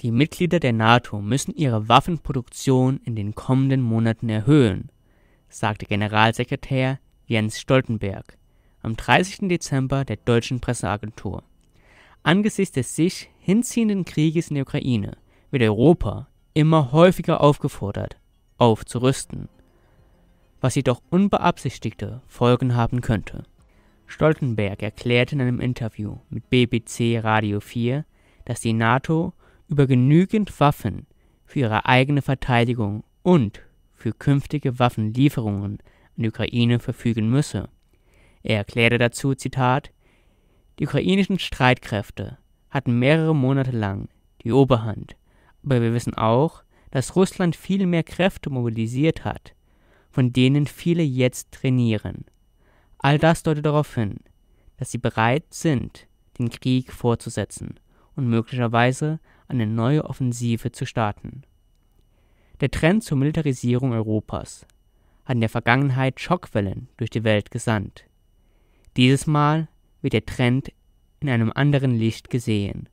Die Mitglieder der NATO müssen ihre Waffenproduktion in den kommenden Monaten erhöhen, sagte Generalsekretär Jens Stoltenberg am 30. Dezember der deutschen Presseagentur. Angesichts des sich hinziehenden Krieges in der Ukraine wird Europa immer häufiger aufgefordert, aufzurüsten, was jedoch unbeabsichtigte Folgen haben könnte. Stoltenberg erklärte in einem Interview mit BBC Radio 4, dass die NATO über genügend Waffen für ihre eigene Verteidigung und für künftige Waffenlieferungen an die Ukraine verfügen müsse. Er erklärte dazu, Zitat, die ukrainischen Streitkräfte hatten mehrere Monate lang die Oberhand, aber wir wissen auch, dass Russland viel mehr Kräfte mobilisiert hat, von denen viele jetzt trainieren. All das deutet darauf hin, dass sie bereit sind, den Krieg fortzusetzen und möglicherweise eine neue Offensive zu starten. Der Trend zur Militarisierung Europas hat in der Vergangenheit Schockwellen durch die Welt gesandt. Dieses Mal wird der Trend in einem anderen Licht gesehen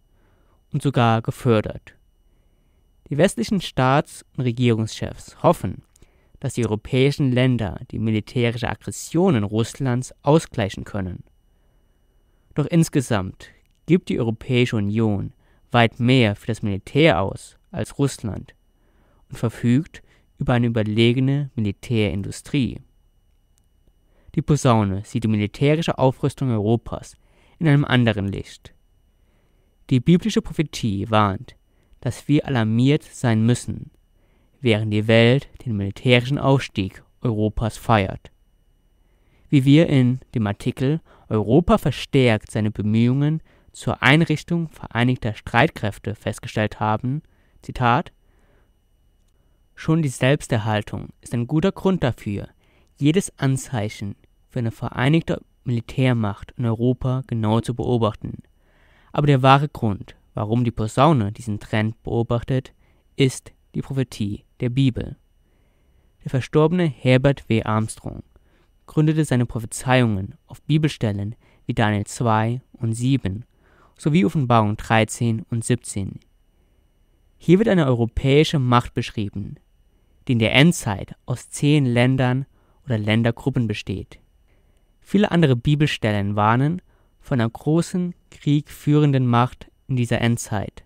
und sogar gefördert. Die westlichen Staats- und Regierungschefs hoffen, dass die europäischen Länder die militärische Aggressionen Russlands ausgleichen können. Doch insgesamt gibt die Europäische Union weit mehr für das Militär aus als Russland und verfügt über eine überlegene Militärindustrie. Die Posaune sieht die militärische Aufrüstung Europas in einem anderen Licht. Die biblische Prophetie warnt, dass wir alarmiert sein müssen, während die Welt den militärischen Aufstieg Europas feiert. Wie wir in dem Artikel Europa verstärkt seine Bemühungen zur Einrichtung vereinigter Streitkräfte festgestellt haben, „ Zitat, schon die Selbsterhaltung ist ein guter Grund dafür, jedes Anzeichen für eine vereinigte Militärmacht in Europa genau zu beobachten. Aber der wahre Grund, warum die Posaune diesen Trend beobachtet, ist die Prophetie der Bibel. “Der verstorbene Herbert W. Armstrong gründete seine Prophezeiungen auf Bibelstellen wie Daniel 2 und 7 sowie Offenbarung 13 und 17. Hier wird eine europäische Macht beschrieben, die in der Endzeit aus zehn Ländern oder Ländergruppen besteht. Viele andere Bibelstellen warnen von einer großen, kriegführenden Macht in dieser Endzeit.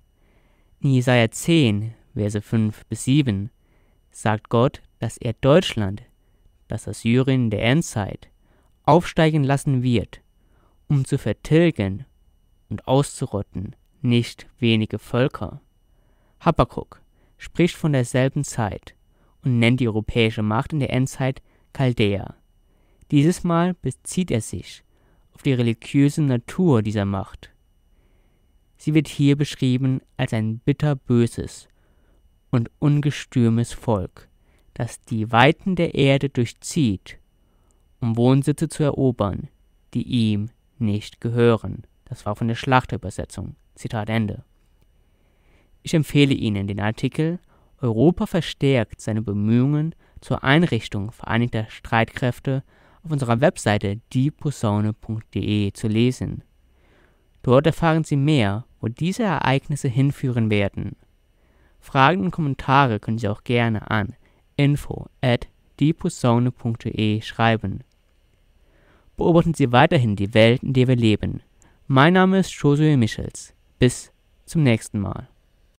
In Jesaja 10, Verse 5 bis 7 sagt Gott, dass er Deutschland, das Assyrien der Endzeit, aufsteigen lassen wird, um zu vertilgen und auszurotten nicht wenige Völker. Habakkuk spricht von derselben Zeit und nennt die europäische Macht in der Endzeit Chaldäer. Dieses Mal bezieht er sich auf die religiöse Natur dieser Macht. Sie wird hier beschrieben als ein bitterböses und ungestürmes Volk, das die Weiten der Erde durchzieht, um Wohnsitze zu erobern, die ihm nicht gehören. Das war von der Schlachterübersetzung. Zitat Ende. Ich empfehle Ihnen den Artikel Europa verstärkt seine Bemühungen zur Einrichtung vereinigter Streitkräfte auf unserer Webseite dieposaune.de zu lesen. Dort erfahren Sie mehr, wo diese Ereignisse hinführen werden. Fragen und Kommentare können Sie auch gerne an info at dieposaune.de schreiben. Beobachten Sie weiterhin die Welt, in der wir leben. Mein Name ist Josue Michels. Bis zum nächsten Mal.